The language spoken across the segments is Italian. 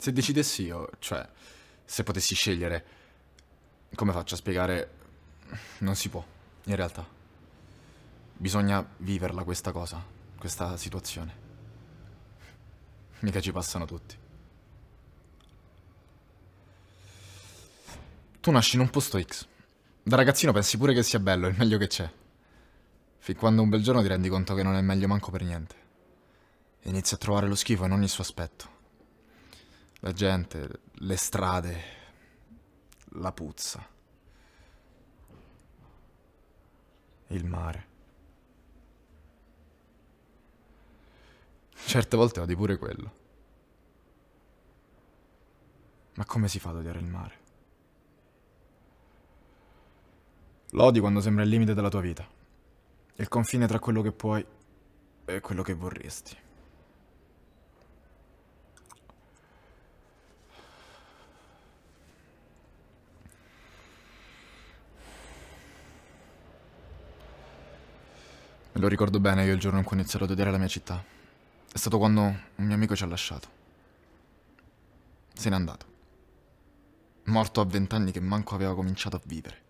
Se decidessi io, cioè, se potessi scegliere, come faccio a spiegare? Non si può, in realtà. Bisogna viverla questa cosa, questa situazione. Mica ci passano tutti. Tu nasci in un posto X. Da ragazzino pensi pure che sia bello, il meglio che c'è. Fin quando un bel giorno ti rendi conto che non è meglio manco per niente. Inizi a trovare lo schifo in ogni suo aspetto. La gente, le strade, la puzza, il mare. Certe volte odi pure quello. Ma come si fa ad odiare il mare? Lo odi quando sembra il limite della tua vita, il confine tra quello che puoi e quello che vorresti. Lo ricordo bene io il giorno in cui ho iniziato ad odiare la mia città. È stato quando un mio amico ci ha lasciato. Se n'è andato. Morto a vent'anni che manco aveva cominciato a vivere.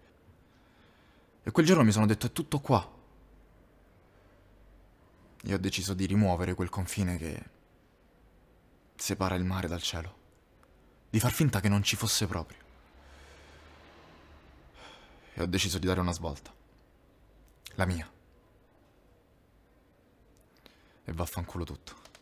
E quel giorno mi sono detto è tutto qua. E ho deciso di rimuovere quel confine che separa il mare dal cielo. Di far finta che non ci fosse proprio. E ho deciso di dare una svolta. La mia. E vaffanculo tutto.